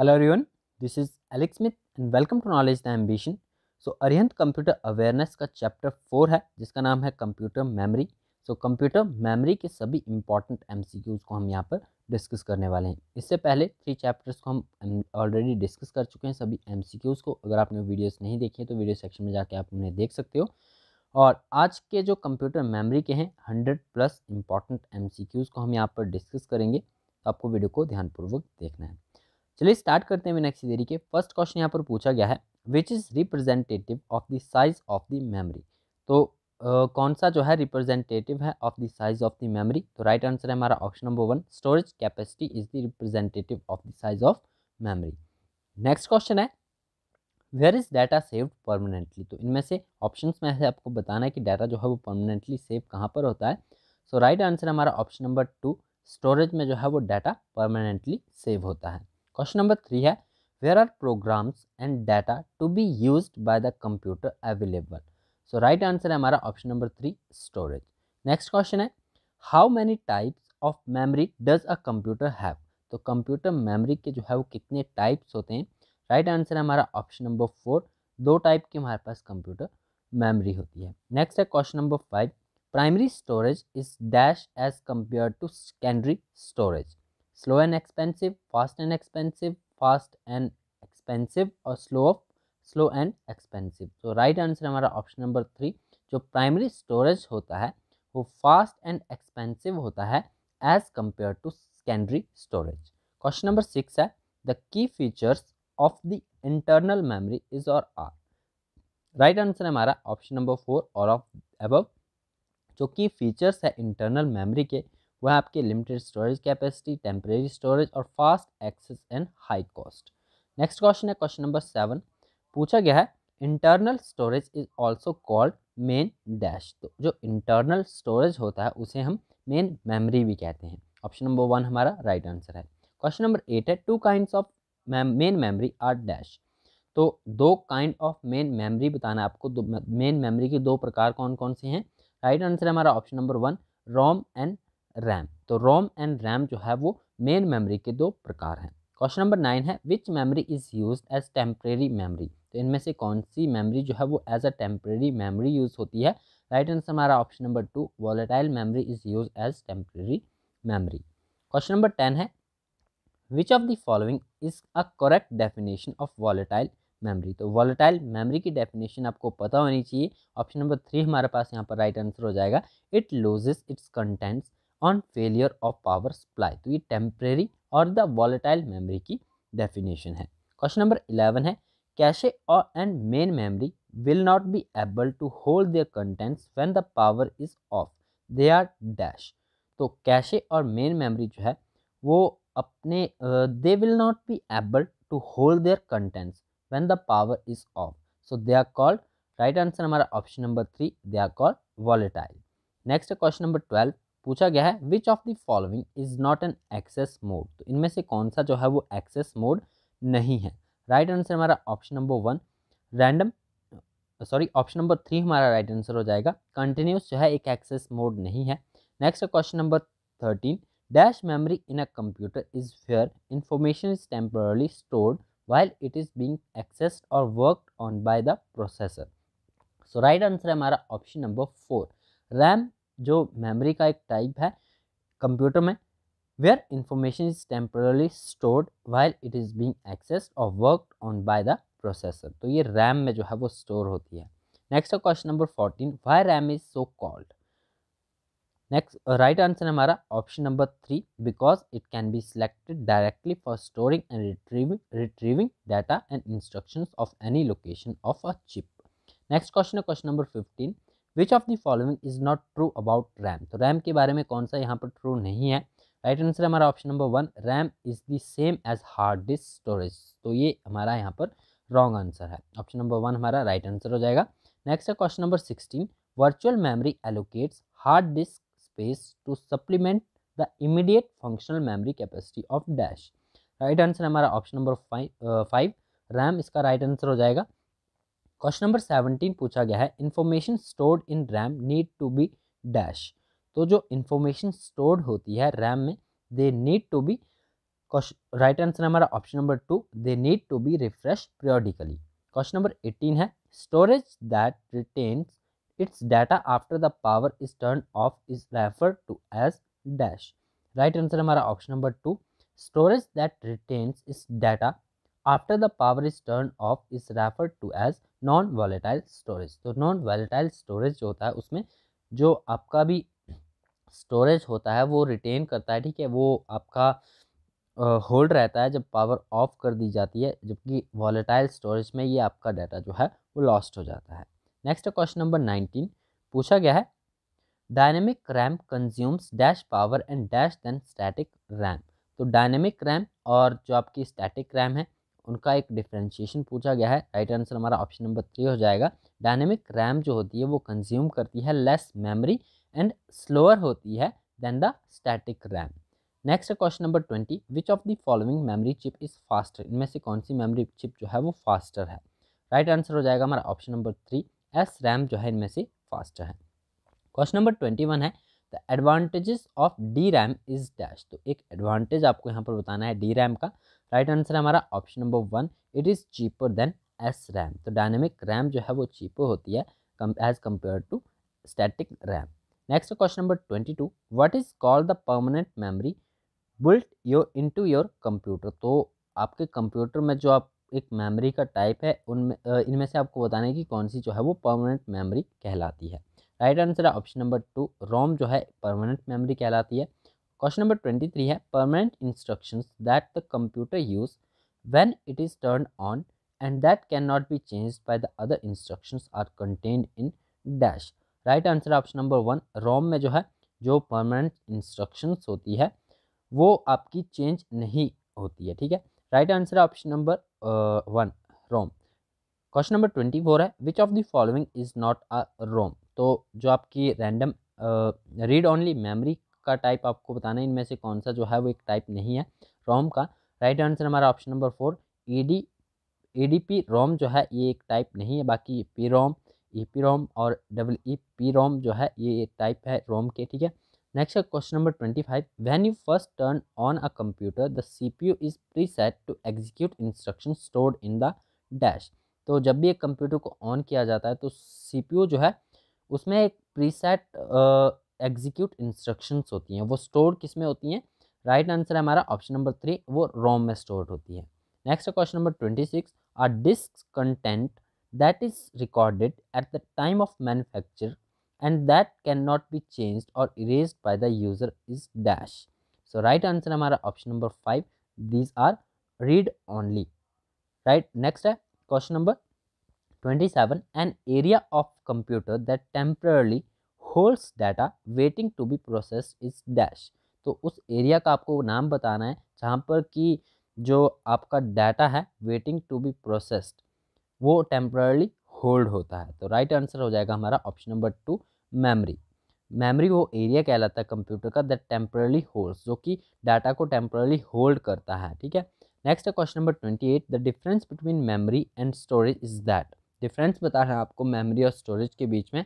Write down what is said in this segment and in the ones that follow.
Hello everyone this is Alex Smith and welcome to knowledge the ambition so Arihant computer awareness का chapter four है जिसका नाम है computer memory so computer memory के सभी important M को हम यहाँ पर डिस्कस करने वाले हैं इससे पहले थ्री चैप्टर्स को हम ऑलरेडी डिस्कस कर चुके हैं सभी एम को अगर आपने वीडियोज़ नहीं देखी है तो वीडियो सेक्शन में जाके आप उन्हें देख सकते हो और आज के जो कंप्यूटर मेमोरी के हैं हंड्रेड प्लस इंपॉर्टेंट एम को हम यहाँ पर डिस्कस करेंगे तो आपको वीडियो को ध्यानपूर्वक देखना है चलिए स्टार्ट करते हैं नेक्स्ट देरी के फर्स्ट क्वेश्चन यहाँ पर पूछा गया है which is representative of the size of the memory तो Uh, कौन सा जो है रिप्रेजेंटेटिव है of the size of the memory तो राइट आंसर है हमारा option number one storage capacity is the representative of the size of memory next question है where is data saved permanently तो इनमें से ऑप्शन में से आपको बताना है कि डाटा जो है वो परमानेंटली सेव कहाँ पर होता है सो राइट आंसर हमारा ऑप्शन नंबर टू स्टोरेज में जो है वो डाटा परमानेंटली सेव होता है क्वेश्चन नंबर थ्री है where are programs and data to be use by the computer available so right answer है हमारा option number three storage next question है how many types of memory does a computer have तो computer memory के जो है वो कितने types होते हैं राइट right आंसर है हमारा ऑप्शन नंबर फोर दो टाइप की हमारे पास कंप्यूटर मेमरी होती है नेक्स्ट है question number five primary storage is dash as compare to secondary storage slow and expensive fast and expensive fast and expensive और slow of slow and expensive तो right answer हमारा option number three जो primary storage होता है वो fast and expensive होता है as compare to secondary storage question number six है the key features of the internal memory is और आर राइट आंसर हमारा option number four all of above जो की फीचर्स है इंटरनल मेमोरी के वह आपके limited storage capacity temporary storage और fast access and high cost next question है क्वेश्चन नंबर सेवन पूछा गया है internal storage is also called main dash तो जो इंटरनल स्टोरेज होता है उसे हम मेन मेमोरी भी कहते हैं ऑप्शन नंबर वन हमारा राइट right आंसर है क्वेश्चन नंबर एट है two kind of main memory are dash तो दो काइंड ऑफ मेन मेमरी बताना है आपको मेन मेमरी के दो प्रकार कौन कौन से हैं राइट आंसर है हमारा option number one ROM and RAM तो रोम एंड रैम जो है वो मेन मेमोरी के दो प्रकार हैं क्वेश्चन नंबर नाइन है which memory is use as temporary memory तो इनमें से कौन सी मेमोरी जो है वो as a temporary memory use होती है राइट आंसर हमारा option number two volatile memory is use as temporary memory question number ten है which of the following is a correct definition of volatile memory तो volatile memory की definition आपको पता होनी चाहिए ऑप्शन नंबर थ्री हमारे पास यहाँ पर राइट right आंसर हो जाएगा it loses its contents on failure of power supply तो ये टेम्प्रेरी और द वॉलेटाइल मेमोरी की डेफिनेशन है क्वेश्चन नंबर इलेवन है कैशे तो और and main memory will not be able to hold their contents when the power is off they are dash तो cache और मेन मेमोरी जो है वो अपने they will not be able to hold their contents when the power is off so they are called right answer हमारा option number three they are called volatile next question number twelve पूछा गया है which of the following is not an access mode तो इनमें से कौन सा जो है वो एक्सेस मोड नहीं है राइट right आंसर हमारा option number one random sorry option number three हमारा राइट right आंसर हो जाएगा कंटिन्यूस जो है एक एक्सेस मोड नहीं है next question number thirteen dash memory in a computer is fair information is temporarily stored while it is being accessed और worked on by the processor so right answer है हमारा option number four RAM जो memory का एक type है computer में where information is temporarily stored while it is being access और work on by the processor तो ये रैम में जो है वो स्टोर होती है नेक्स्ट है question number fourteen why RAM is so called next right answer हमारा option number three because it can be selected directly for storing and retrieving retrieving data and instructions of any location of a chip next question है question number fifteen which of the following is not true about RAM तो RAM के बारे में कौन सा यहाँ पर true नहीं है राइट right आंसर हमारा option number one RAM is the same as hard disk storage तो ये हमारा यहाँ पर रॉन्ग आंसर है ऑप्शन नंबर वन हमारा राइट right आंसर हो जाएगा नेक्स्ट है question number sixteen virtual memory allocates hard disk space to supplement the immediate functional memory capacity of dash right answer हमारा option number five five RAM इसका right right answer हो जाएगा question number seventeen पूछा गया है information stored in RAM need to be dash तो जो information stored होती है रैम में they need to be right answer हमारा option number two they need to be refresh periodically question number eighteen है storage that retains its data after the power is turn off is refer to as dash right answer हमारा option number two storage that retains is data after the power is turn off is refer to as non volatile storage तो non volatile storage जो होता है उसमें जो आपका भी storage होता है वो रिटेन करता है ठीक है वो आपका होल्ड uh, रहता है जब पावर ऑफ कर दी जाती है जबकि वॉलेटाइल स्टोरेज में ये आपका डाटा जो है वो लॉस्ट हो जाता है नेक्स्ट क्वेश्चन नंबर नाइनटीन पूछा गया है dynamic RAM consumes dash power and dash than static RAM तो डायनेमिक रैम और जो आपकी स्टैटिक रैम है उनका एक डिफ्रेंशिएशन पूछा गया है राइट आंसर हमारा ऑप्शन नंबर थ्री हो जाएगा डायनेमिक रैम जो होती है वो कंज्यूम करती है लेस मेमोरी एंड स्लोअर होती है than the static RAM next question number twenty which of the following memory chip is faster इनमें से कौन सी मेमोरी चिप जो है वो फास्टर है राइट right आंसर हो जाएगा हमारा option number three S RAM जो है इनमें से फास्टर है क्वेश्चन नंबर ट्वेंटी वन है the advantages of D RAM is dash तो एक एडवांटेज आपको यहाँ पर बताना है डी रैम का राइट आंसर हमारा option number one it is cheaper than S RAM तो डायनेमिक रैम जो है वो चीपर होती है as compare to static RAM next question number twenty two what is called the permanent memory built your into your computer तो आपके computer में जो आप एक मेमरी का टाइप है उनमें इनमें से आपको बताना है कि कौन सी जो है वो परमानेंट मेमरी कहलाती है राइट आंसर है ऑप्शन नंबर टू रोम जो है परमानेंट मेमरी कहलाती है क्वेश्चन नंबर ट्वेंटी थ्री है permanent instructions that the computer use it is turn on and that can not be change by the other instruction are contained in dash right answer option number one ROM में जो है जो permanent instructions होती है वो आपकी change नहीं होती है ठीक है right answer option number one ROM question number twenty four है which of the following is not a ROM तो जो आपकी रैंडम रीड ओनली मेमोरी का टाइप आपको बताना है इनमें से कौन सा जो है वो एक टाइप नहीं है रोम का राइट आंसर हमारा option number four E D D P ROM जो है ये एक टाइप नहीं है बाकी P ROM E P ROM और डबल ई पी रोम जो है ये एक टाइप है रोम के ठीक है नेक्स्ट है question number twenty five when you first turn on a computer the C P U is preset to execute instruction stored in the dash तो जब भी एक कंप्यूटर को ऑन किया जाता है तो सी पी यू जो है उसमें एक प्री सेट एग्जीक्यूट इंस्ट्रक्शन होती हैं वो स्टोर किस में होती हैं राइट आंसर है हमारा ऑप्शन नंबर थ्री वो रोम में स्टोर होती है नेक्स्ट है question number twenty six a disk content that is recorded at the time of manufacture and that can not be change और erase by the user is dash so right answer हमारा option number five these are read only right next है question number twenty seven an area of computer that temporarily holds data waiting to be process is dash तो उस area का आपको नाम बताना है जहाँ पर कि जो आपका डाटा है वेटिंग टू बी प्रोसेस्ड वो टेम्प्ररली होल्ड होता है तो राइट आंसर हो जाएगा हमारा option number two memory memory वो एरिया कहलाता है कंप्यूटर का दैट टेम्परली होल्ड जो कि डाटा को टेम्परली होल्ड करता है ठीक है नेक्स्ट है question number twenty eight the difference between memory and storage is that difference बता रहे हैं आपको मेमोरी और स्टोरेज के बीच में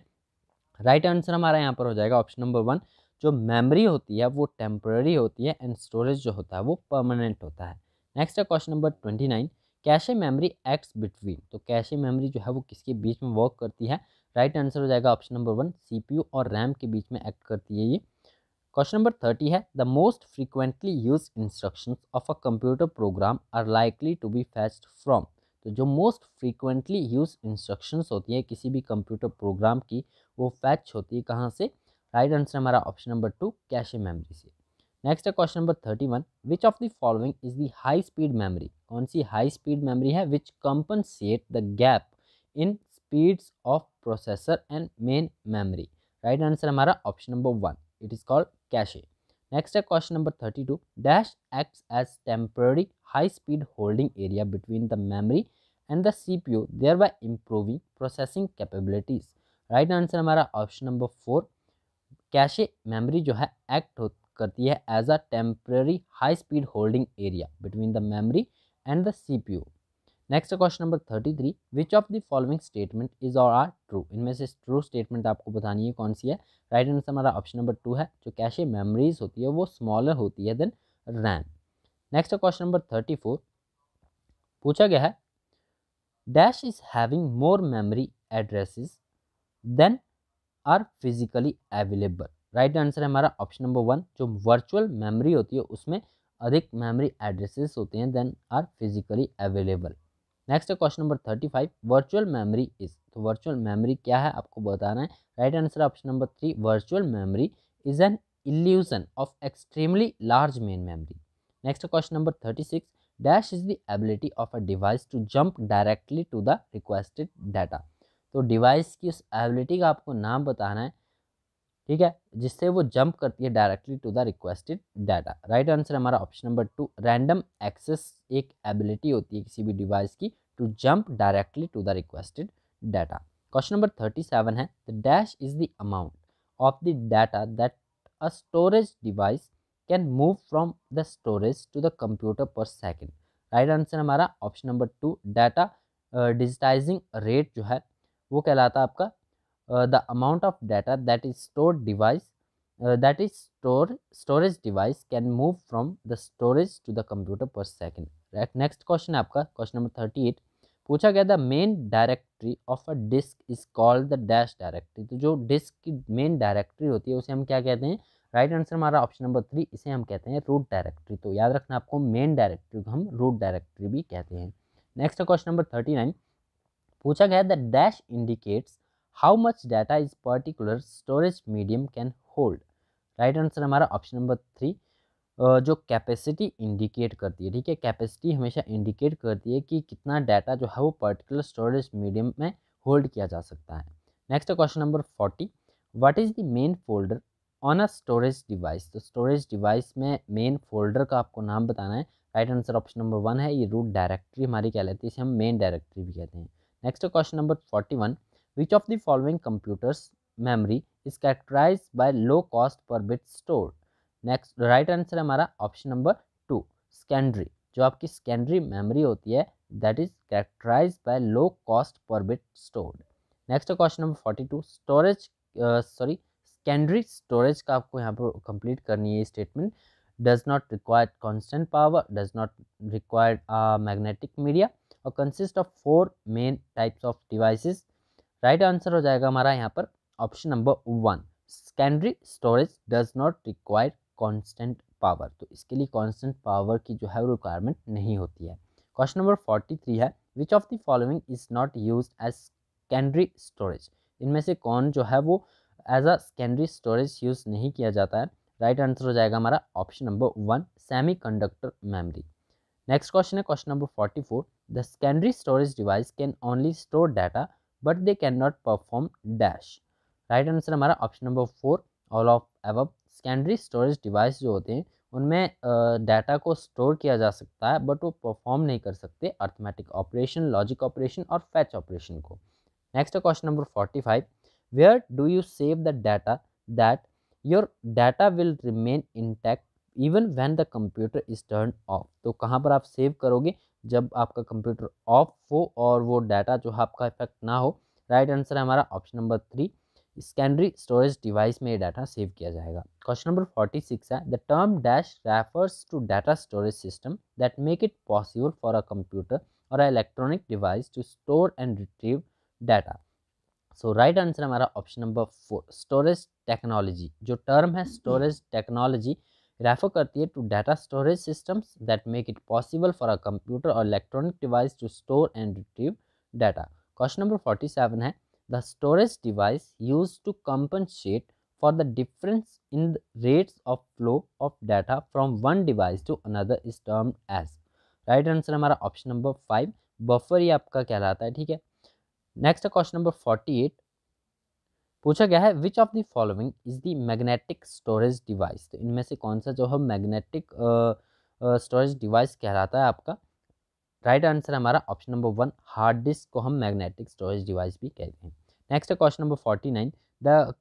राइट right आंसर हमारा यहाँ पर हो जाएगा ऑप्शन नंबर वन जो मेमोरी होती है वो टेम्प्रेरी होती है एंड स्टोरेज जो होता है वो परमानेंट होता है नेक्स्ट है question number twenty nine cache memory acts between तो कैशे मेमोरी जो है वो किसके बीच में वर्क करती है राइट right आंसर हो जाएगा ऑप्शन नंबर वन सी और रैम के बीच में एक्ट करती है ये क्वेश्चन नंबर थर्टी है the most frequently use instruction of a computer program are likely to be fetched from तो जो मोस्ट फ्रीक्वेंटली यूज इंस्ट्रक्शंस होती हैं किसी भी कंप्यूटर प्रोग्राम की वो फैच होती है कहाँ से राइट आंसर हमारा option number two cache memory से नेक्स्ट है question number thirty one which of the following is the high speed memory कौन सी हाई स्पीड मेमोरी है which compensate the gap in speeds of processor and main memory right answer हमारा option number one it is called cache next है question number thirty two dash acts as temporary high speed holding area between the memory and the C P U thereby improving processing capabilities right answer हमारा option number four cache memory जो है act हो करती है as a temporary high speed holding area between the memory and the C P U next question number thirty three which of the following statement is और are true इनमें से true statement आपको बतानी है कौन सी है राइट आंसर हमारा ऑप्शन नंबर टू है जो कैशे मेमोरीज होती है वो स्मॉलर होती है than RAM next question number thirty four पूछा गया है dash is having more memory addresses than are physically available right answer है हमारा ऑप्शन नंबर वन जो वर्चुअल मेमोरी होती है उसमें अधिक मेमोरी एड्रेसेस होते हैं than are physically available next है question number thirty five virtual memory is तो वर्चुअल मेमोरी क्या है आपको बताना है right answer option number three virtual memory is an illusion of extremely large main memory next question number thirty six dash is the ability of a device to jump directly to the requested data तो device की उस ability का आपको नाम बताना है ठीक है जिससे वो जंप करती है directly to the requested data right answer हमारा option number two random access एक एबिलिटी होती है किसी भी डिवाइस की to jump directly to the requested data question number thirty seven है the dash is the amount of the data that a storage device can move from the storage to the computer per second right answer हमारा option number two data digitizing rate जो है वो कहलाता है आपका the amount of data that is store device that is store storage device can move from the storage to the computer per second right next question है आपका question number thirty eight पूछा गया the main directory of a disk is called the dash directory तो जो disc की main directory होती है उसे हम क्या कहते हैं राइट आंसर हमारा ऑप्शन नंबर थ्री इसे हम कहते हैं रूट डायरेक्टरी तो याद रखना आपको मेन डायरेक्टरी को हम रूट डायरेक्टरी भी कहते हैं next question number thirty nine पूछा गया the dash indicates how much data is particular storage medium can hold right answer हमारा ऑप्शन नंबर थ्री जो कैपेसिटी इंडिकेट करती है ठीक है कैपेसिटी हमेशा इंडिकेट करती है कि कितना डाटा जो है वो पर्टिकुलर स्टोरेज मीडियम में होल्ड किया जा सकता है next question number forty what is the main folder on a storage device तो स्टोरेज डिवाइस में मेन फोल्डर का आपको नाम बताना है right answer option number one है ये रूट डायरेक्टरी हमारी क्या लेती है इसे हम मेन डायरेक्टरी भी कहते हैं next question number forty one which of the following computers memory is characterize by low cost per bit store next right answer हमारा ऑप्शन नंबर टू स्कैंड्री जो आपकी स्कैंड्री मेमरी होती है that is characterize by low cost per bit store next question number forty two storage sorry secondary storage का आपको यहाँ पर complete करनी है statement does not require constant power does not require magnetic media और consist of four main types of devices right answer हो जाएगा हमारा यहाँ पर option number one secondary storage does not require constant power तो इसके लिए कॉन्स्टेंट पावर की जो है वो रिक्वायरमेंट नहीं होती है क्वेश्चन नंबर फोर्टी थ्री है which of the following is not use as secondary storage इनमें से कौन जो है वो as a secondary storage use नहीं किया जाता है राइट आंसर हो जाएगा हमारा option number one semiconductor memory next question है question number forty four the secondary storage device can only store data but they can not perform dash right answer हमारा option number four all of एवब secondary storage device जो होते हैं उनमें data को store किया जा सकता है बट वो परफॉर्म नहीं कर सकते अर्थमेटिक ऑपरेशन लॉजिक ऑपरेशन और फैच ऑपरेशन को नेक्स्ट है question number forty five where do you save the data that your data will remain intact even when the computer is turn off तो कहाँ पर आप सेव करोगे जब आपका कंप्यूटर ऑफ हो और वो डाटा जो आपका इफेक्ट ना हो राइट आंसर है हमारा option number three secondary storage device में ये डाटा सेव किया जाएगा क्वेश्चन नंबर फोर्टी सिक्स है the term dash refers to data storage system that make it possible for a computer और a electronic device to store and retrieve data so right answer हमारा option number four storage technology जो term है storage technology refer करती है to data storage systems that make it possible for a computer और electronic device to store and retrieve data question number forty seven है the storage device use to compensate for the difference in the rates of flow of data from one device to another is termed as right answer हमारा option number five buffer ही आपका कहलाता है ठीक है next है question number forty eight पूछा गया है which of the following is the magnetic storage device तो इनमें से कौन सा जो है मैग्नेटिक स्टोरेज डिवाइस कहलाता है आपका राइट right आंसर हमारा option number one hard disk को हम मैग्नेटिक स्टोरेज डिवाइस भी कहते हैं नेक्स्ट है question number forty nine the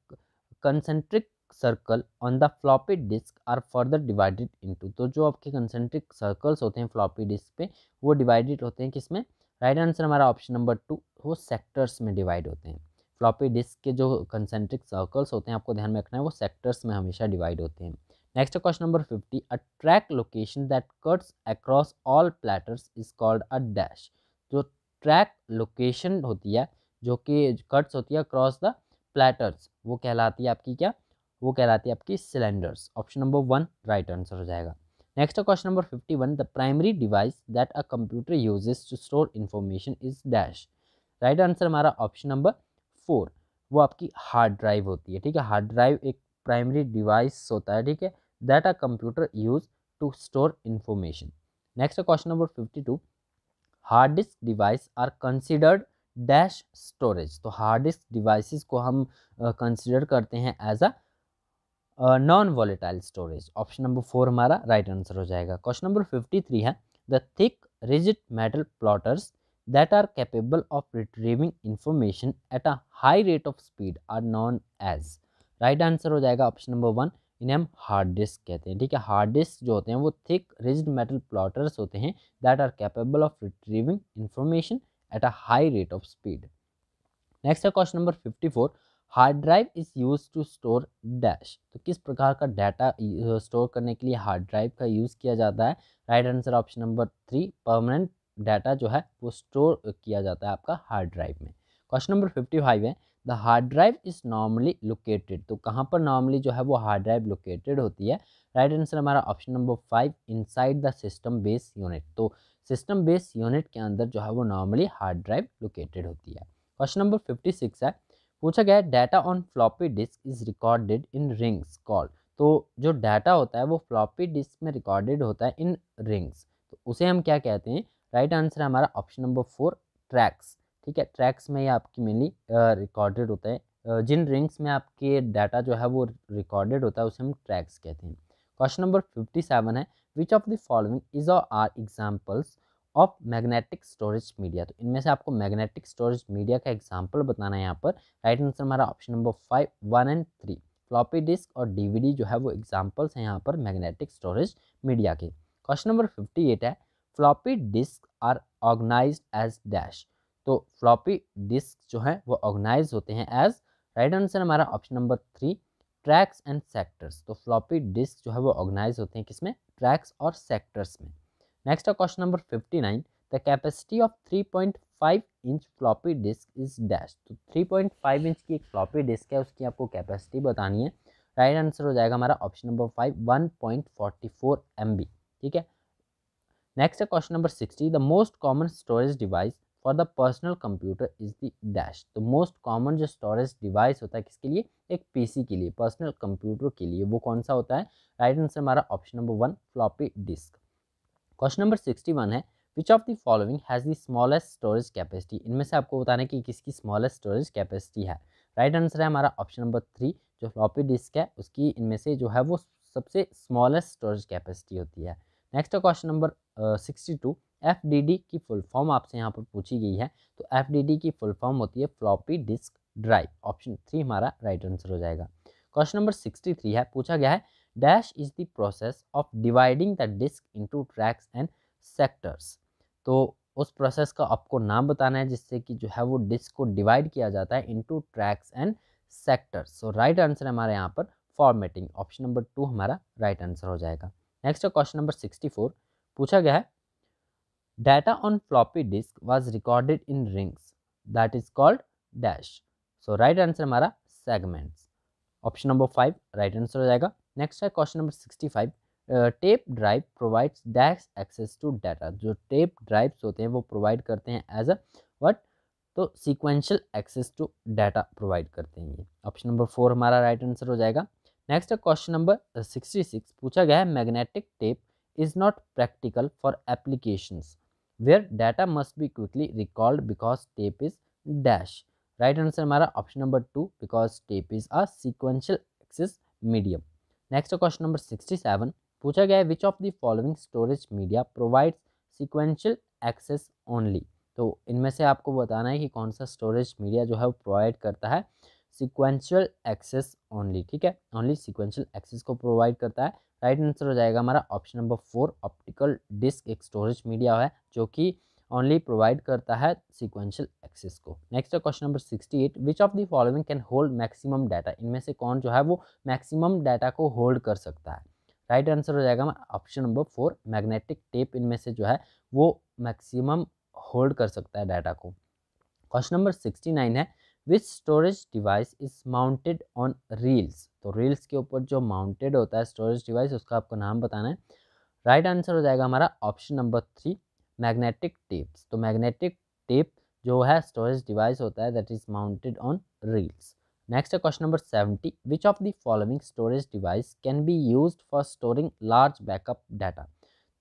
concentric circle on the floppy disk are further divided into तो जो आपके कंसेंट्रिक सर्कल्स होते हैं फ्लॉपी डिस्क पे वो डिवाइडेड होते हैं किसमें राइट आंसर हमारा ऑप्शन नंबर टू वो सेक्टर्स में डिवाइड होते हैं फ्लॉपी डिस्क के जो कंसेंट्रिक सर्कल्स होते हैं आपको ध्यान में रखना है वो सेक्टर्स में हमेशा डिवाइड होते हैं next question number fifty a track location that cuts across all platters is called a dash जो ट्रैक लोकेशन होती है जो कि कट्स होती है अक्रॉस द प्लेटर्स वो कहलाती है आपकी क्या वो कहलाती है आपकी cylinders option number one right answer हो जाएगा next question number fifty one the primary device that a computer uses to store information is dash right answer हमारा ऑप्शन नंबर फोर वो आपकी हार्ड ड्राइव होती है ठीक है हार्ड ड्राइव एक प्राइमरी डिवाइस होता है ठीक है that a computer use to store information next question number fifty two hard disk device are considered dash storage तो हार्ड डिस्क डिवाइसिस को हम कंसिडर uh, करते हैं as a non volatile storage option number four हमारा right right answer हो जाएगा question number fifty three है the thick rigid metal platters that are capable of retrieving information at a high rate of speed are non as right answer हो जाएगा option number one इन्हें हम hard disk कहते हैं ठीक है hard disk जो होते हैं वो थिक रिजिड मेटल प्लॉटर्स होते हैं that are capable of retrieving information at a high rate of speed next है question number fifty four hard drive is use to store dash तो किस प्रकार का डाटा स्टोर करने के लिए हार्ड ड्राइव का यूज़ किया जाता है right answer option number three permanent data जो है वो स्टोर किया जाता है आपका हार्ड ड्राइव में क्वेश्चन नंबर फिफ्टी फाइव है the hard drive is normally located तो कहाँ पर नॉर्मली जो है वो हार्ड ड्राइव लोकेटेड होती है राइट आंसर हमारा option number five inside the system base unit तो सिस्टम बेस यूनिट के अंदर जो है वो नॉर्मली हार्ड ड्राइव लोकेटेड होती है क्वेश्चन नंबर फिफ्टी सिक्स है पूछा गया है data on floppy disk is recorded in rings call तो जो डाटा होता है वो फ्लॉपी डिस्क में रिकॉर्डेड होता है इन रिंग्स तो उसे हम क्या कहते हैं राइट आंसर हमारा ऑप्शन नंबर फोर ट्रैक्स ठीक है ट्रैक्स में ये आपकी मेनली रिकॉर्डेड होता है जिन रिंग्स में आपके डाटा जो है वो रिकॉर्डेड होता है उसे हम ट्रैक्स कहते हैं क्वेश्चन नंबर फिफ्टी सेवन है which of the following is are examples of magnetic storage media तो इनमें से आपको मैग्नेटिक स्टोरेज मीडिया का एग्जाम्पल बताना है यहाँ पर राइट आंसर हमारा option number five one and three floppy disk और डीवीडी जो है वो एग्जाम्पल्स हैं यहाँ पर मैग्नेटिक स्टोरेज मीडिया के क्वेश्चन नंबर फिफ्टी एट है floppy disk are organise as dash तो फ्लॉपी डिस्क तो जो है वो ऑर्गेनाइज होते हैं एज राइट आंसर हमारा option number three tracks and sectors तो फ्लॉपी डिस्क जो है वो ऑर्गेनाइज होते हैं किसमें ट्रैक्स और सेक्टर्स में next question number fifty nine the capacity of three point five inch floppy disk is dash तो थ्री पॉइंट फाइव इंच की एक फ्लॉपी डिस्क है उसकी आपको कैपेसिटी बतानी है राइट right आंसर हो जाएगा हमारा option number five one point M B ठीक है नेक्स्ट है question number sixty the most common storage device for the personal computer is the dash तो मोस्ट कॉमन जो स्टोरेज डिवाइस होता है किसके लिए एक पीसी के लिए पर्सनल कंप्यूटर के लिए वो कौन सा होता है राइट आंसर हमारा option number one floppy disk question number sixty one है which of the following has the smallest storage capacity इनमें से आपको बताना है कि किसकी स्मॉलेस्ट स्टोरेज कैपेसिटी है राइट right आंसर है हमारा ऑप्शन नंबर थ्री जो फ्लॉपी डिस्क है उसकी इनमें से जो है वो सबसे स्मॉलेस्ट स्टोरेज कैपेसिटी होती है नेक्स्ट है question number sixty two F D D की फुल फॉर्म आपसे यहाँ पर पूछी गई है तो एफ डी डी की फुल फॉर्म होती है floppy disk drive option three हमारा राइट आंसर हो जाएगा क्वेश्चन नंबर सिक्सटी थ्री है पूछा गया है dash is the process of dividing the disk into tracks and sectors तो उस प्रोसेस का आपको नाम बताना है जिससे कि जो है वो डिस्क को डिवाइड किया जाता है into tracks and sectors so right answer हमारे यहाँ पर फॉर्मेटिंग ऑप्शन नंबर टू हमारा राइट right आंसर हो जाएगा नेक्स्ट है क्वेश्चन नंबर सिक्सटी फोर पूछा गया है data on floppy disk was recorded in rings that is called dash so right answer हमारा segments option number five right answer हो जाएगा नेक्स्ट है question number sixty five tape drive provides dash access to data जो tape drives होते हैं वो provide करते हैं एज अ वट तो sequential access to data provide करते हैं ये ऑप्शन नंबर फोर हमारा राइट right आंसर हो जाएगा नेक्स्ट है क्वेश्चन नंबर सिक्सटी सिक्स पूछा गया है magnetic tape is not practical for applications where data must be quickly recalled because tape is dash right answer हमारा option number two because tape is a sequential access medium next question number sixty seven पूछा गया है which of the following storage media provides sequential access only तो इनमें से आपको बताना है कि कौन सा स्टोरेज मीडिया जो है वो प्रोवाइड करता है सिक्वेंशियल एक्सेस ओनली ठीक है ओनली सिक्वेंशियल एक्सेस को प्रोवाइड करता है राइट right आंसर हो जाएगा हमारा option number four optical disk एक स्टोरेज मीडिया है जो कि ओनली प्रोवाइड करता है सिक्वेंशल एक्सेस को नेक्स्ट है question number sixty eight which of the following can hold maximum data इनमें से कौन जो है वो मैक्सिमम डाटा को होल्ड कर सकता है राइट right आंसर हो जाएगा option number four magnetic tape इनमें से जो है वो मैक्सिमम होल्ड कर सकता है डाटा को क्वेश्चन नंबर सिक्सटी नाइन है which storage device is mounted on reels तो रील्स के ऊपर जो माउंटेड होता है स्टोरेज डिवाइस उसका आपको नाम बताना है राइट right आंसर हो जाएगा हमारा option number three magnetic tips तो मैग्नेटिक टेप जो है स्टोरेज डिवाइस होता है that is mounted on reels next है question number seventy which of the following storage device can be use for storing large backup data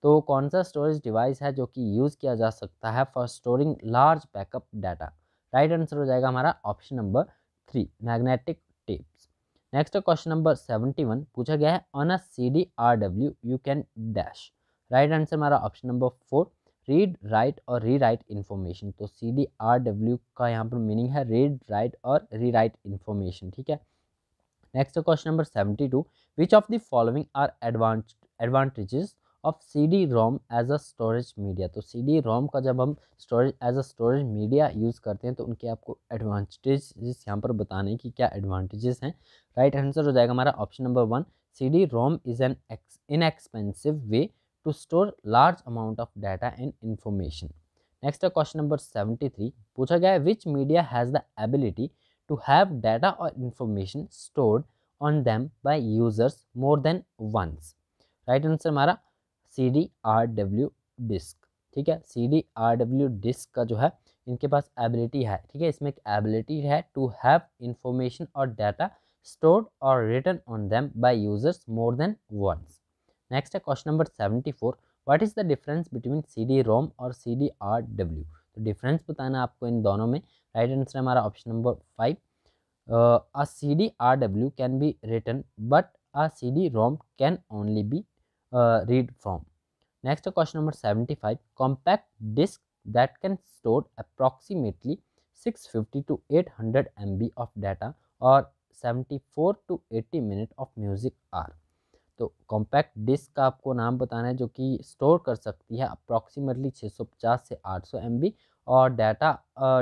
तो कौन सा storage device है जो कि यूज़ किया जा सकता है for storing large backup data right answer हो जाएगा हमारा option number three magnetic tapes next question number seventy one पूछा गया है on a C D R W you can dash right answer हमारा option number four read write और री right information तो सी डी आर डब्ल्यू का यहाँ पर मीनिंग है रीड राइट और री राइट इन्फॉर्मेशन ठीक है next question number seventy two which of the following are advance advantages of C D ROM as a storage media तो सी डी रोम का जब हम storage as a storage media use करते हैं तो उनके आपको एडवांटेजेस यहाँ पर बताने की क्या एडवांटेजेस हैं राइट आंसर हो जाएगा हमारा option number one C D ROM is an ex inexpensive way to store large amount of data and information. Next है question number 73. पूछा गया है which media has the ability to have data or information stored on them by users more than once. Right answer हमारा C D R W disk ठीक है C D R W disk का जो है इनके पास एबिलिटी है ठीक है इसमें एक एबिलिटी है टू हैव इंफॉर्मेशन और data stored or written on them by users more than once. Next है question number seventy four what is the difference between C D ROM और सी डी आर डब्ल्यू तो difference बताना आपको इन दोनों में right answer हमारा option number five a C D R W can be written but a C D ROM can only be read from next question number seventy five compact disk that can store approximately six fifty to eight hundred M B of data और seventy four to eighty minute of music are तो compact disk का आपको नाम बताना है जो कि store कर सकती है अप्रॉक्सीमेटली 650 से 800 एम और डाटा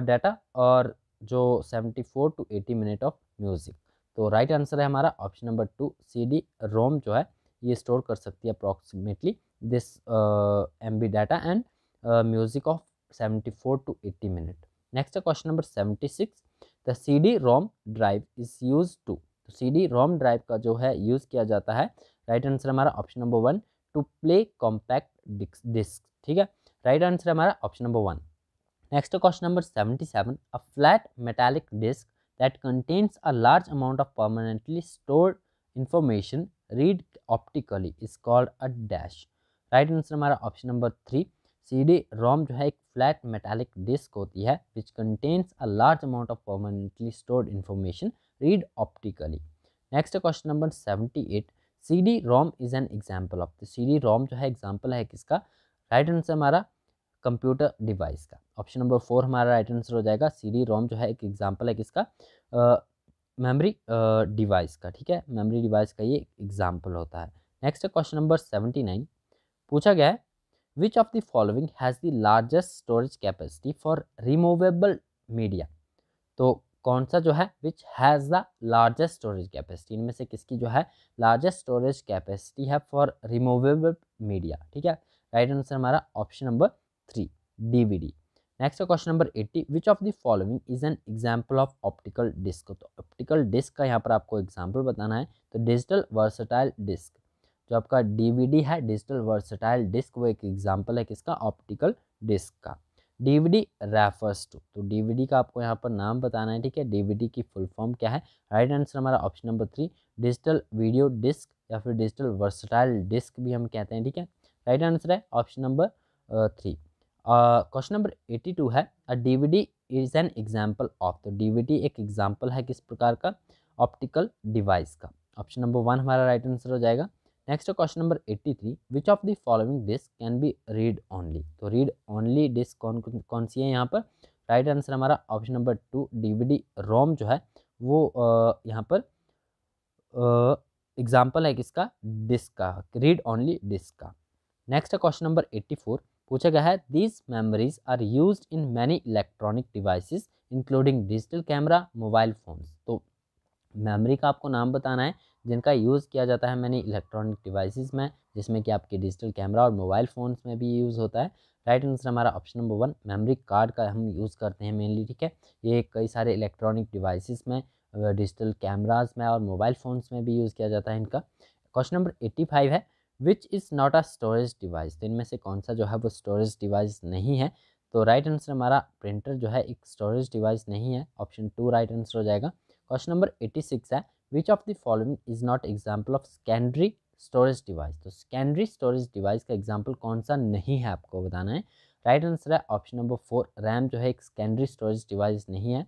डाटा और जो 74 टू 80 मिनट ऑफ म्यूज़िक तो राइट आंसर है हमारा option number two C D ROM जो है ये स्टोर कर सकती है approximately this M B data and music of four to eighty minute next है question number seventy six the C D ROM drive is use to तो C D ROM drive का जो है यूज़ किया जाता है राइट आंसर हमारा option number one to play compact disc ठीक है राइट आंसर हमारा option number one next question number seventy seven a flat metallic disc that contains a large amount of permanently stored information read optically is called a dash right answer हमारा option number three CD ROM जो है एक flat metallic disc होती है which contains a large amount of permanently stored information read optically next question number seventy eight C D ROM is an example of the C D ROM जो है example है किसका right answer हमारा computer device का option number four हमारा right answer हो जाएगा सी D ROM जो है एक एग्जाम्पल है किसका मेमोरी डिवाइस का ठीक है मेमोरी डिवाइस का ये एग्जाम्पल होता है नेक्स्ट है क्वेश्चन नंबर सेवेंटी नाइन पूछा गया है which of the following has the largest storage capacity for removable media तो कौन सा जो है which has the largest storage capacity इनमें से किसकी जो है लार्जेस्ट स्टोरेज कैपेसिटी है फॉर रिमूवेबल मीडिया ठीक है राइट आंसर हमारा option number three DVD next question number eighty which of the following is an example of optical disc तो ऑप्टिकल डिस्क का यहाँ पर आपको एग्जाम्पल बताना है तो डिजिटल वर्सटाइल डिस्क जो आपका डीवीडी है डिजिटल वर्सटाइल डिस्क वो एक एग्जाम्पल है किसका ऑप्टिकल डिस्क का डीवीडी रेफर्स टू तो डीवीडी का आपको यहाँ पर नाम बताना है ठीक है डीवीडी की फुल फॉर्म क्या है राइट आंसर हमारा option number three digital video disc या फिर डिजिटल वर्सटाइल डिस्क भी हम कहते हैं ठीक है राइट आंसर है option number three question number eighty two है a DVD is an example of तो डीवीडी एक एग्जाम्पल है किस प्रकार का ऑप्टिकल डिवाइस का ऑप्शन नंबर वन हमारा राइट आंसर हो जाएगा next question number eighty three which of the following disc can be read only तो रीड ओनली डिस्क कौन कौन सी है यहाँ पर राइट आंसर हमारा option number to DVD ROM जो है वो यहाँ पर एग्जाम्पल है किसका डिस्क का रीड ओनली डिस्क का next question number eighty four पूछा गया है these memories are use in many electronic device including digital camera mobile phones तो मेमोरी का आपको नाम बताना है जिनका यूज़ किया जाता है मैंने इलेक्ट्रॉनिक डिवाइसेस में जिसमें कि आपके डिजिटल कैमरा और मोबाइल फ़ोन्स में भी यूज़ होता है राइट आंसर हमारा option number one memory card का हम यूज़ करते हैं मेनली ठीक है ये कई सारे इलेक्ट्रॉनिक डिवाइसेस में डिजिटल कैमराज में और मोबाइल फ़ोन्स में भी यूज़ किया जाता है इनका क्वेश्चन नंबर एट्टी फाइव है which is not a storage device तो इनमें से कौन सा जो है वो स्टोरेज डिवाइस नहीं है तो राइट आंसर हमारा प्रिंटर जो है एक स्टोरेज डिवाइस नहीं है ऑप्शन टू राइट आंसर हो जाएगा क्वेश्चन नंबर एट्टी सिक्स है which of the following is not example of secondary storage device तो सेकेंडरी स्टोरेज डिवाइस का एग्जाम्पल कौन सा नहीं है आपको बताना है राइट आंसर है ऑप्शन नंबर फोर रैम जो है एक सेकेंडरी स्टोरेज डिवाइस नहीं है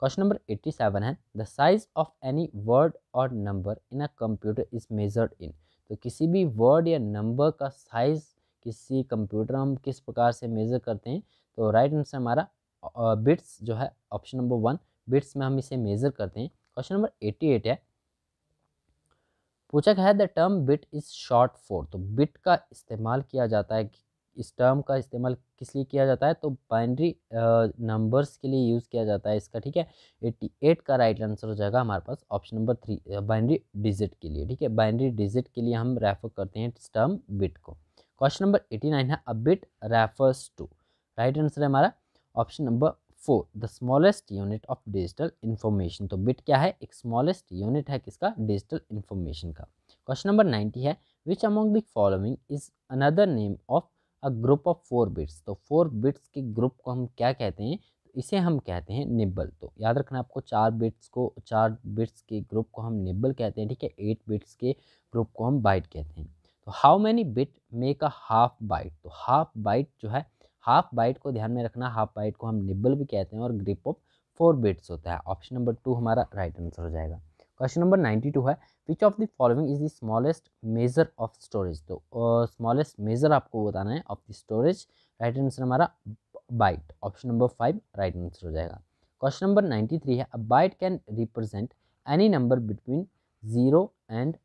क्वेश्चन नंबर एट्टी सेवन है the size of any word or number in a computer is measured in तो किसी भी वर्ड या नंबर का साइज किसी कंप्यूटर हम किस प्रकार से मेज़र करते हैं तो राइट आंसर हमारा बिट्स जो है ऑप्शन नंबर वन बिट्स में हम इसे मेज़र करते हैं क्वेश्चन नंबर एट्टी एट है पूछा गया है the term bit is short for तो बिट का इस्तेमाल किया जाता है इस टर्म का इस्तेमाल किस लिए किया जाता है तो बाइनरी नंबर्स के लिए यूज़ किया जाता है इसका ठीक है एट्टी एट का राइट आंसर हो जाएगा हमारे पास option number three binary digit के लिए ठीक है बाइनरी डिजिट के लिए हम रेफर करते हैं इस टर्म बिट को क्वेश्चन नंबर एटी नाइन है a bit refers to right answer है हमारा option number four the smallest unit of digital information तो बिट क्या है एक स्मॉलेस्ट यूनिट है किसका डिजिटल इन्फॉर्मेशन का क्वेश्चन नंबर नाइन्टी है which among the following is another name of a group of four bits तो फोर बिट्स के ग्रुप को हम क्या कहते हैं तो इसे हम कहते हैं निब्बल तो याद रखना आपको चार बिट्स को चार बिट्स के ग्रुप को हम निब्बल कहते हैं ठीक है एट बिट्स के ग्रुप को हम बाइट कहते हैं तो how many bit make a half byte तो हाफ बाइट जो है हाफ बाइट को ध्यान में रखना हाफ बाइट को हम निब्बल भी कहते हैं और ग्रिप ऑफ फोर बिट्स होता है ऑप्शन नंबर टू हमारा राइट आंसर हो जाएगा क्वेश्चन नंबर नाइन्टी टू है which of the following is the smallest measure of storage तो स्मॉलेस्ट uh, मेजर आपको बताना है of the storage right answer हमारा byte option number five right answer हो जाएगा क्वेश्चन नंबर नाइन्टी थ्री है a byte can represent any number between zero and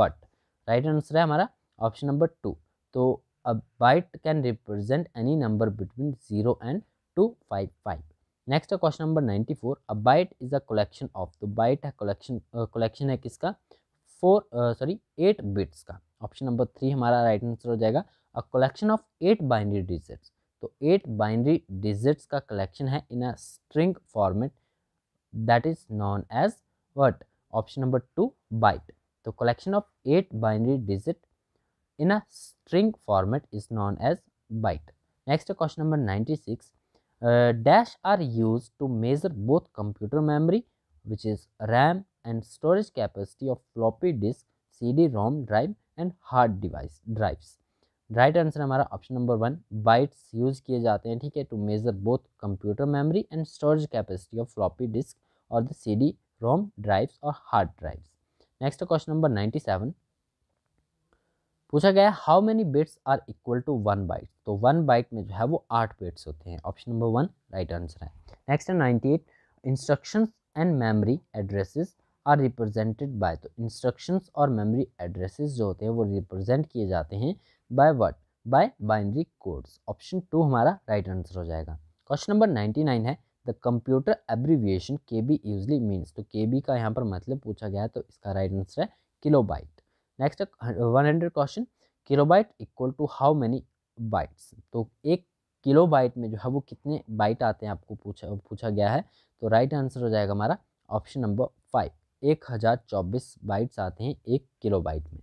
what right answer है हमारा ऑप्शन नंबर टू तो a byte can represent any number between 0 and 255. Next तो है question number 94 a byte is a collection of तो byte है collection collection है किसका four sorry eight bits का ऑप्शन नंबर थ्री हमारा राइट आंसर हो जाएगा a collection of eight binary digits तो एट बाइनरी डिजिट्स का कलेक्शन है in a string format that is known as what option number two byte तो collection of eight binary digit in a string format is known as byte. Next question number 96. Uh, dash are used to measure both computer memory which is RAM and storage capacity of floppy disk, CD-ROM drive and hard device drives. right answer. हमारा option number one bytes use किए जाते हैं ठीक है to measure both computer memory and storage capacity of floppy or और the C D ROM drives और hard drives next question पूछा गया है how many bits are equal to one byte तो वन बाइट में जो है वो आठ बिट्स होते हैं option number one right answer है नेक्स्ट है ninety eight instruction and memory addresses are represented by तो इंस्ट्रक्शंस और मेमोरी एड्रेसेस जो होते हैं वो रिप्रेजेंट किए जाते हैं by what by binary codes option two हमारा राइट आंसर हो जाएगा क्वेश्चन नंबर नाइन्टी नाइन है the computer abbreviation K B usually means तो के बी का यहाँ पर मतलब पूछा गया है तो इसका राइट आंसर है kilo byte next one hundred question kilobyte equal to how many bytes तो एक किलोबाइट में जो है वो कितने बाइट आते हैं आपको पूछा पूछा गया है तो राइट right आंसर हो जाएगा हमारा ऑप्शन नंबर फाइव एक हज़ार चौबीस बाइट्स आते हैं एक किलो बाइट में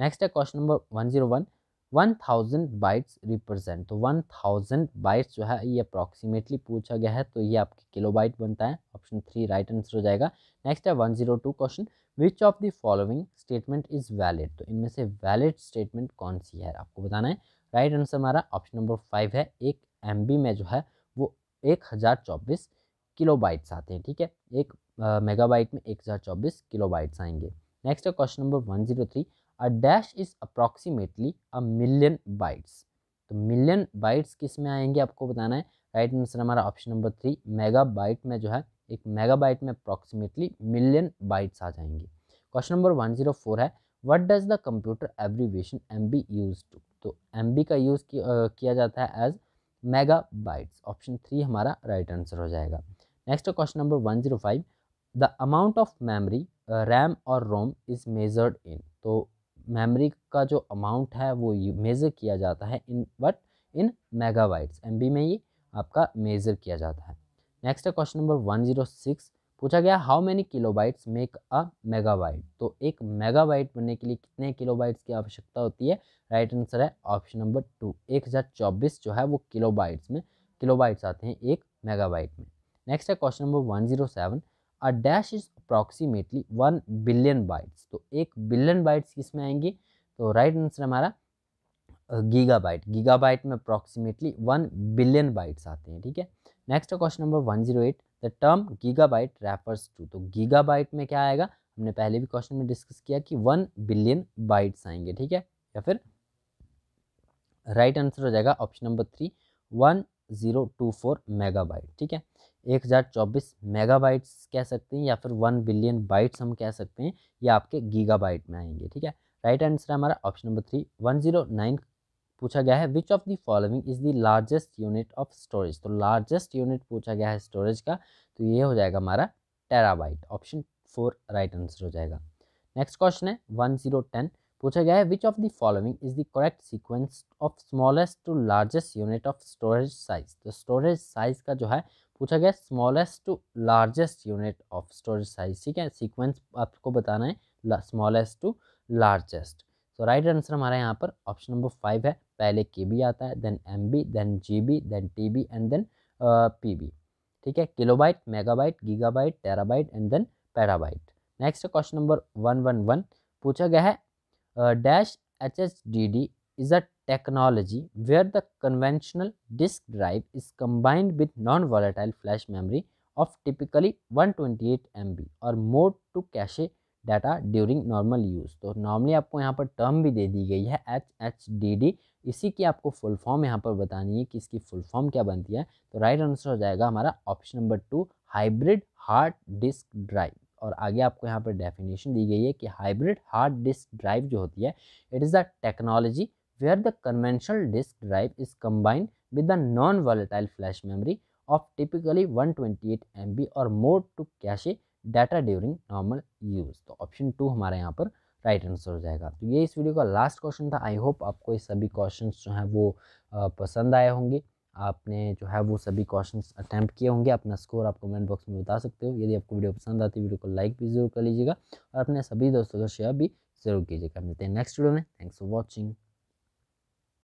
नेक्स्ट है question number one zero one one thousand bytes represent तो वन थाउजेंड बाइट्स जो है ये अप्रॉक्सीमेटली पूछा गया है तो ये आपके किलोबाइट बनता है ऑप्शन थ्री राइट आंसर हो जाएगा नेक्स्ट है one zero two question which of the following statement is valid तो इनमें से वैलिड स्टेटमेंट कौन सी है आपको बताना है राइट right आंसर हमारा ऑप्शन नंबर फाइव है एक एम में जो है वो एक हज़ार चौबीस किलोबाइट्स आते हैं ठीक है एक मेगाबाइट में एक हज़ार चौबीस किलोबाइट्स आएंगे नेक्स्ट है question number one zero three a dash is approximately a million bytes तो मिलियन बाइट्स किस में आएंगे आपको बताना है राइट आंसर हमारा option number three mega byte में जो है एक मेगाबाइट में अप्रॉक्सीमेटली मिलियन बाइट्स आ जाएंगे question number one zero four है what does the computer abbreviation M B use to तो एम बी का यूज़ कि, किया जाता है एज मेगा ऑप्शन थ्री हमारा राइट right आंसर हो जाएगा next question number one zero five the amount of memory RAM और रोम इज़ मेजर्ड इन तो मेमरी का जो अमाउंट है वो मेज़र किया जाता है in but in megabytes M में ये आपका मेज़र किया जाता है नेक्स्ट है question number one zero six पूछा गया how many kilobytes make a megabyte तो एक मेगाबाइट बनने के लिए कितने किलोबाइट्स की आवश्यकता होती है राइट right आंसर है ऑप्शन नंबर टू एक हज़ार चौबीस जो है वो किलोबाइट्स में किलोबाइट्स आते हैं एक मेगाबाइट में नेक्स्ट है question number one zero seven a dash is approximately one billion bytes तो एक बिलियन बाइट्स किस में आएंगी तो राइट right आंसर हमारा गीगाबाइट गीगाबाइट में अप्रॉक्सीमेटली वन बिलियन बाइट्स आते हैं ठीक है नेक्स्ट है question number one zero eight the term gigabyte refers to तो गीगाबाइट में क्या आएगा हमने पहले भी क्वेश्चन में डिस्कस किया कि वन बिलियन बाइट्स आएंगे ठीक है या फिर राइट आंसर हो जाएगा option number three one zero two four megabyte ठीक है एक हज़ार चौबीस मेगाबाइट्स कह सकते हैं या फिर वन बिलियन बाइट्स हम कह सकते हैं ये आपके गीगाबाइट में आएंगे ठीक है राइट आंसर है हमारा option number three one zero nine पूछा गया है which of the following is the largest unit of storage तो लार्जेस्ट यूनिट पूछा गया है स्टोरेज का तो ये हो जाएगा हमारा terabyte option four right answer हो जाएगा नेक्स्ट क्वेश्चन है वन जीरो टेन पूछा गया है which of the following is the correct sequence of smallest to largest unit of storage size तो स्टोरेज साइज का जो है पूछा गया smallest to largest unit of storage size ठीक है सीक्वेंस आपको बताना है smallest to largest so right answer हमारा यहाँ पर ऑप्शन नंबर फाइव है पहले के बी आता है then M B then G B then T B and then P B ठीक है kilobyte megabyte gigabyte terabyte and then petabyte next question number one one one पूछा गया है dash H H D D is a technology where the conventional disk drive is combined with non volatile flash memory of typically one twenty eight M B or more to cache data during normal use तो normally आपको यहाँ पर term भी दे दी गई है H H D D इसी की आपको फुल फॉर्म यहाँ पर बतानी है कि इसकी फुल फॉर्म क्या बनती है तो राइट आंसर हो जाएगा हमारा option number two hybrid hard disk drive और आगे आपको यहाँ पर डेफिनेशन दी गई है कि हाइब्रिड हार्ड डिस्क ड्राइव जो होती है it is the technology where the conventional disk drive is combined with the non volatile flash one twenty eight M B or more to cache data during normal use तो option two हमारा यहाँ पर right answer हो जाएगा तो ये इस video का लास्ट क्वेश्चन था आई होप आपको ये सभी क्वेश्चन जो हैं वो पसंद आए होंगे आपने जो है वो सभी क्वेश्चन अटैम्प्ट किए होंगे अपना स्कोर आप कमेंट बॉक्स में बता सकते हो यदि आपको वीडियो पसंद आती है वीडियो को लाइक भी जरूर कर लीजिएगा और अपने सभी दोस्तों का शेयर भी जरूर कीजिएगा मिलते हैं नेक्स्ट वीडियो में थैंक्स फॉर वॉचिंग